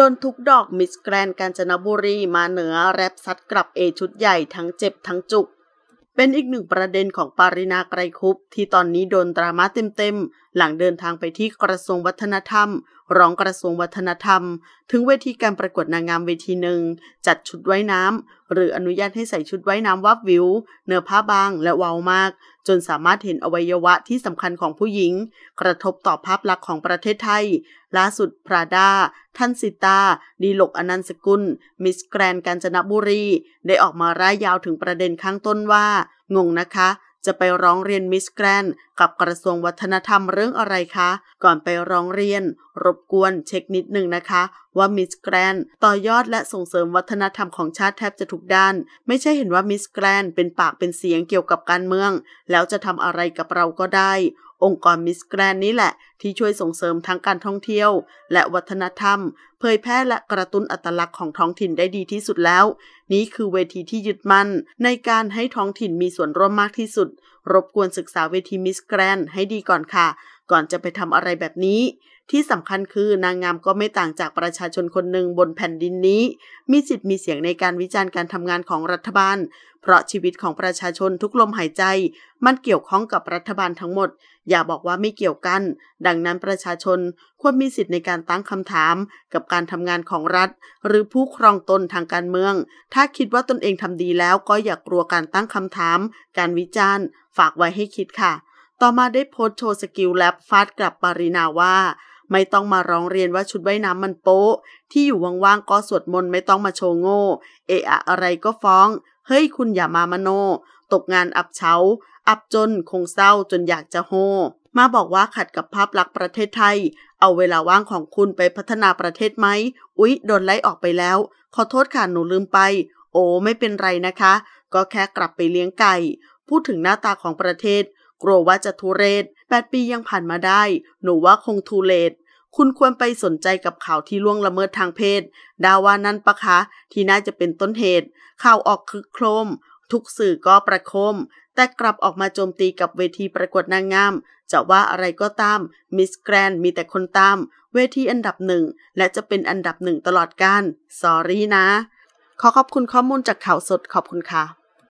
โดนทุกดอกมิสแกรนกาญจนบุรีมาเหนือแรปซัดกลับเอชุดใหญ่ทั้งเจ็บทั้งจุก เป็นอีกหนึ่งประเด็นของปารินาไกรคุปที่ตอนนี้โดนดราม่าเต็มหลังเดินทางไปที่กระทรวงวัฒนธรรมรองกระทรวงวัฒนธรรม ถึงเวทีการประกวดนางงามเวทีหนึ่ง จัดชุดว่ายน้ำ หรืออนุญาตให้ใส่ชุดว่ายน้ำวับวิว เนื้อผ้าบางและวาวมาก จนสามารถเห็นอวัยวะที่สำคัญของผู้หญิง กระทบต่อภาพลักษณ์ของประเทศไทย ล่าสุด พราดา ท่านสิตา ดีหลกอนันสกุล มิสแกรนกาญจนบุรี ได้ออกมาร่ายยาวถึงประเด็นข้างต้นว่า งงนะคะจะไปร้องเรียนมิสแกรนกับกระทรวงวัฒนธรรมเรื่องอะไรคะ ก่อนไปร้องเรียนรบกวนเช็คนิดหนึ่งนะคะ ว่ามิสแกรนต่อยอดและส่งเสริมวัฒนธรรมของชาติแทบจะทุกด้าน ไม่ใช่เห็นว่ามิสแกรนเป็นปากเป็นเสียงเกี่ยวกับการเมือง แล้วจะทำอะไรกับเราก็ได้ องค์กรมิสแกรนนี้แหละ ที่ช่วยส่งเสริมทั้งการท่องเที่ยว และวัฒนธรรมเผยแพร่และกระตุ้นอัตลักษณ์ของท้องถิ่นได้ดีที่สุดแล้ว นี้คือเวทีที่ยึดมั่น ในการให้ท้องถิ่นมีส่วนร่วมมากที่สุด รบกวนศึกษาเวทีมิสแกรนให้ดีก่อนค่ะ ก่อนจะไปทำอะไรแบบนี้ที่สำคัญคือนางงามก็ไม่ต่างจากประชาชนคนหนึ่งบนแผ่นดินนี้ มีสิทธิ์มีเสียงในการวิจารณ์การทำงานของรัฐบาล เพราะชีวิตของประชาชนทุกลมหายใจมันเกี่ยวข้องกับรัฐบาลทั้งหมดอย่าบอกว่าไม่เกี่ยวกัน ดังนั้นประชาชนควรมีสิทธิ์ในการตั้งคำถาม กับการทำงานของรัฐ หรือผู้ครองตนทางการเมือง ถ้าคิดว่าตนเองทำดีแล้วก็อย่ากลัวการตั้งคำถาม การวิจารณ์ ฝากไว้ให้คิดค่ะ ต่อมาได้โพสต์โชว์สกิลแลบฟาดกลับปารินาว่าไม่ต้องมาร้องเรียนว่าชุดว่ายน้ำมันโป๊ะ ที่อยู่ว่างๆก็สวดมนต์ไม่ต้องมาโชว์โง่ เอะอะอะไรก็ฟ้อง เฮ้ยคุณอย่ามามโนตกงานอับเฉาอับจนคงเศร้าจนอยากจะโฮมาบอกว่าขัดกับภาพลักษณ์ประเทศไทย เอาเวลาว่างของคุณไปพัฒนาประเทศไหมอุ๊ย โดนไล่ออกไปแล้ว ขอโทษค่ะหนูลืมไป โอ้ไม่เป็นไรนะคะ ก็แค่กลับไปเลี้ยงไก่ พูดถึงหน้าตาของประเทศกลัวว่าจะทุเรศแปดปียังผ่านมาได้หนูว่าคงทุเรศคุณควรไปสนใจกับข่าวที่ล่วงละเมิดทางเพศ ดาวานั้นปะคะที่น่าจะเป็นต้นเหตุ ข่าวออกคึกโครม ทุกสื่อก็ประโคม แต่กลับออกมาโจมตีกับเวทีประกวดนางงาม จะว่าอะไรก็ตาม มิสแกรนมีแต่คนตาม เวทีอันดับหนึ่ง และจะเป็นอันดับหนึ่งตลอดกาลสอรี่นะ ขอขอบคุณข้อมูลจากข่าวสดขอบคุณค่ะ